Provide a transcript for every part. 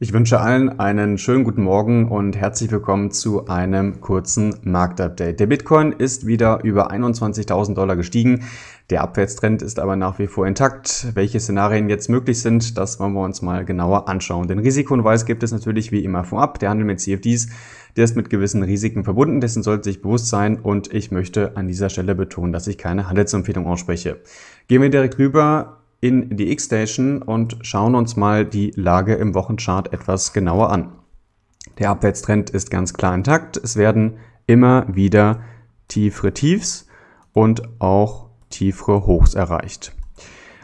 Ich wünsche allen einen schönen guten Morgen und herzlich willkommen zu einem kurzen Marktupdate. Der Bitcoin ist wieder über 21.000 Dollar gestiegen. Der Abwärtstrend ist aber nach wie vor intakt. Welche Szenarien jetzt möglich sind, das wollen wir uns mal genauer anschauen. Den Risikohinweis gibt es natürlich wie immer vorab. Der Handel mit CFDs, der ist mit gewissen Risiken verbunden, dessen sollte sich bewusst sein und ich möchte an dieser Stelle betonen, dass ich keine Handelsempfehlung ausspreche. Gehen wir direkt rüber in die X-Station und schauen uns mal die Lage im Wochenchart etwas genauer an. Der Abwärtstrend ist ganz klar intakt. Es werden immer wieder tiefere Tiefs und auch tiefere Hochs erreicht.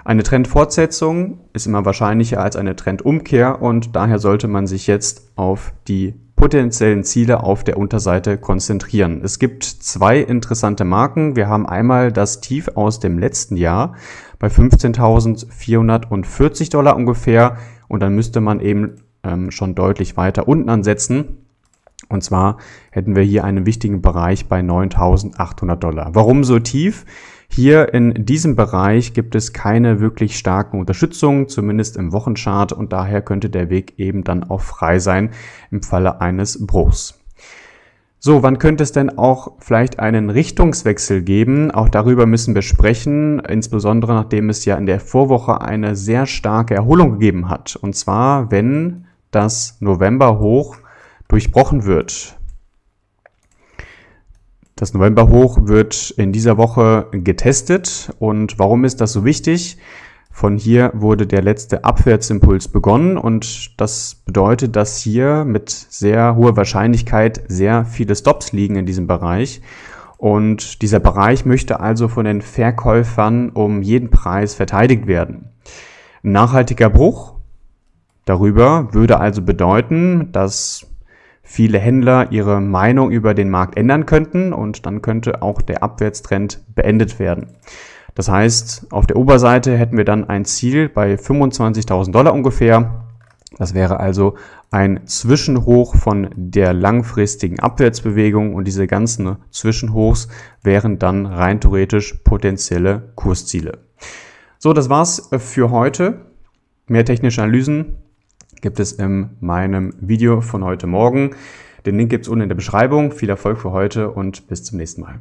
Eine Trendfortsetzung ist immer wahrscheinlicher als eine Trendumkehr und daher sollte man sich jetzt auf die potenziellen Ziele auf der Unterseite konzentrieren. Es gibt zwei interessante Marken. Wir haben einmal das Tief aus dem letzten Jahr bei 15.440 Dollar ungefähr und dann müsste man eben ähm, schon deutlich weiter unten ansetzen. Und zwar hätten wir hier einen wichtigen Bereich bei 9.800 Dollar. Warum so tief? Hier in diesem Bereich gibt es keine wirklich starken Unterstützungen, zumindest im Wochenchart und daher könnte der Weg eben dann auch frei sein im Falle eines Bruchs. So, wann könnte es denn auch vielleicht einen Richtungswechsel geben? Auch darüber müssen wir sprechen, insbesondere nachdem es ja in der Vorwoche eine sehr starke Erholung gegeben hat. Und zwar, wenn das November hoch durchbrochen wird. Das Novemberhoch wird in dieser Woche getestet. Und warum ist das so wichtig? Von hier wurde der letzte Abwärtsimpuls begonnen und das bedeutet, dass hier mit sehr hoher Wahrscheinlichkeit sehr viele Stops liegen in diesem Bereich. Und dieser Bereich möchte also von den Verkäufern um jeden Preis verteidigt werden. nachhaltiger Bruch darüber würde also bedeuten, dass viele Händler ihre Meinung über den Markt ändern könnten und dann könnte auch der Abwärtstrend beendet werden. Das heißt, auf der Oberseite hätten wir dann ein Ziel bei 25.000 Dollar ungefähr. Das wäre also ein Zwischenhoch von der langfristigen Abwärtsbewegung und diese ganzen Zwischenhochs wären dann rein theoretisch potenzielle Kursziele. So, das war's für heute. Mehr technische Analysen gibt es in meinem Video von heute Morgen. Den Link gibt es unten in der Beschreibung. Viel Erfolg für heute und bis zum nächsten Mal.